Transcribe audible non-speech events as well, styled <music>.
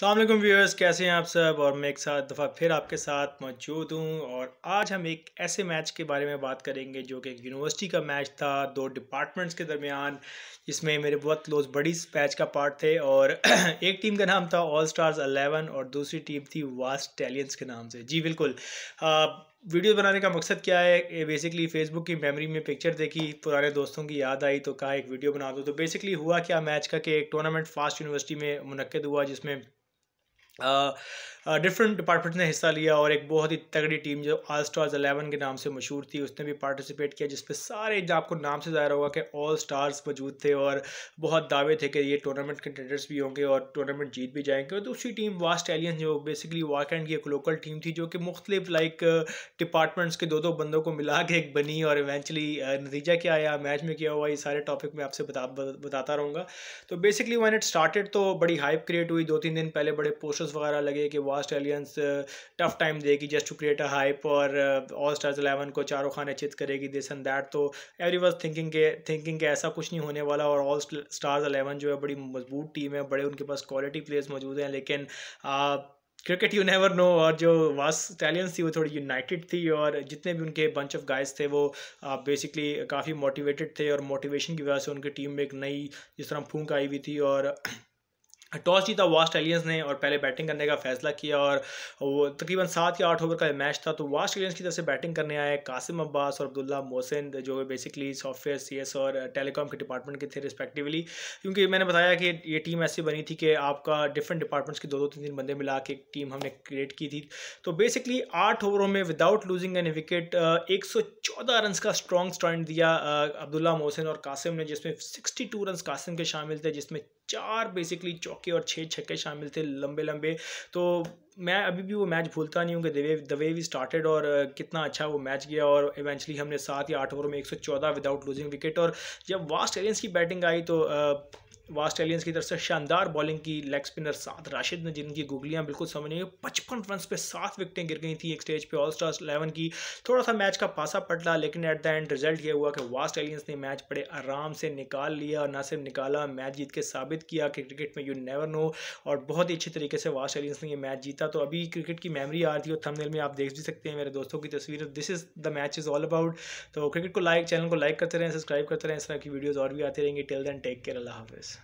अल्लाम व्यूअर्स कैसे हैं आप सब और मैं एक साथ दफ़ा फिर आपके साथ मौजूद हूं और आज हम एक ऐसे मैच के बारे में बात करेंगे जो कि यूनिवर्सिटी का मैच था दो डिपार्टमेंट्स के दरमियान जिसमें मेरे बहुत क्लोज बड़ी मैच का पार्ट थे और <clears throat> एक टीम का नाम था ऑल स्टार्स अलेवन और दूसरी टीम थी वास्ट टैलियंस के नाम से जी बिल्कुल आ, वीडियो बनाने का मकसद क्या है बेसिकली फेसबुक की मेमोरी में पिक्चर देखी पुराने दोस्तों की याद आई तो कहा एक वीडियो बना दो तो बेसिकली हुआ क्या मैच का कि एक टूर्नामेंट फास्ट यूनिवर्सिटी में मनकद हुआ जिसमें डिफरेंट डिपार्टमेंट ने हिस्सा लिया और एक बहुत ही तगड़ी टीम जो ऑल स्टार्स एलेवन के नाम से मशहूर थी उसने भी पार्टिसिपेट किया जिसपे सारे आपको नाम से ज़ाहिर होगा कि ऑल स्टार्स मौजूद थे और बहुत दावे थे कि ये टूर्नामेंट कंटेंडर्स भी होंगे और टूर्नामेंट जीत भी जाएंगे और दूसरी टीम वास्ट एलियन जो बेसिकली एंड की एक लोकल टीम थी जो कि मुख्तलिफ लाइक डिपार्टमेंट्स के दो दो बंदों को मिला के एक बनी और इवेंचुअली नतीजा क्या आया मैच में क्या हुआ ये सारे टॉपिक मैं आपसे बता बताता रहूँगा तो बेसिकली वन इट स्टार्टेड तो बड़ी हाइप क्रिएट हुई दो तीन दिन पहले बड़े पोस्टर्स न्यूज़ वगैरह लगे कि वास्ट एलियंस टफ टाइम देगी just to create a hype और ऑल स्टार्स एलेवन को चारों खान अचित करेगी दिस एंड दैट तो एवरी वॉज थिंकिंग के थिंकिंग के ऐसा कुछ नहीं होने वाला और ऑल स्टार्स एलेवन जो है बड़ी मजबूत टीम है बड़े उनके पास क्वालिटी प्लेयर्स मौजूद हैं लेकिन ah, cricket you never know और जो वास टैलियंस थी वो थोड़ी यूनाइटेड थी और जितने भी उनके बंच ऑफ गाइस थे वो बेसिकली काफ़ी मोटिवेटेड थे और मोटिवेशन की वजह से उनकी टीम में एक नई जिस तरह फूंक आई हुई थी और टॉस जीता वास्ट एलियंस ने और पहले बैटिंग करने का फैसला किया और वो तकरीबन सात या आठ ओवर का मैच था तो वास्ट एलियंस की तरफ से बैटिंग करने आए कासिम अब्बास और अब्दुल्ला मोहसिन जो बेसिकली सॉफ्टवेयर सी एस और टेलीकॉम के डिपार्टमेंट के थे रिस्पेक्टिवली क्योंकि मैंने बताया कि ये टीम ऐसी बनी थी कि आपका डिफरेंट डिपार्टमेंट्स के दो दो तीन तीन बंदे मिला के एक टीम हमने क्रिएट की थी तो बेसिकली आठ ओवरों में विदाउट लूजिंग एन विकेट एक सौ चौदह रन का स्ट्रॉन्ग स्टैंड दिया अब्दुल्ला मोहसिन और कासिम ने जिसमें सिक्सटी टू रन कासिम के शामिल थे जिसमें चार बेसिकली चौके और छः छक्के शामिल थे लंबे लंबे तो मैं अभी भी वो मैच भूलता नहीं हूँ कि way the way we started और कितना अच्छा वो मैच गया और इवेंचुअली हमने सात या आठ ओवर में 114 विदाउट लूजिंग विकेट और जब वास्ट एलियंस की बैटिंग आई तो वास्ट एलियंस की तरफ से शानदार बॉलिंग की लेग स्पिनर सात राशिद ने जिनकी गुगलियां बिल्कुल समझ नहीं पचपन रन पे सात विकटें गिर गई थी एक स्टेज पे ऑल स्टार्स इलेवन की थोड़ा सा मैच का पासा पटला लेकिन एट द एंड रिजल्ट ये हुआ कि वास्ट एलियंस ने मैच बड़े आराम से निकाल लिया और ना सिर्फ निकाला मैच जीत के साबित किया कि क्रिकेट में यू नेवर नो और बहुत ही अच्छे तरीके से वास्ट एलियंस ने यह मैच जीता तो अभी क्रिकेट की मेमरी आ रही है और थंबनेल में आप देख भी सकते हैं मेरे दोस्तों की तस्वीर this is the match is all about तो क्रिकेट को लाइक चैनल को लाइक करते रहें सब्सक्राइब करते रहें इस तरह की वीडियोज़ और भी आती रहेंगे टिल दैन टेक केयर अल्लाह हाफिज़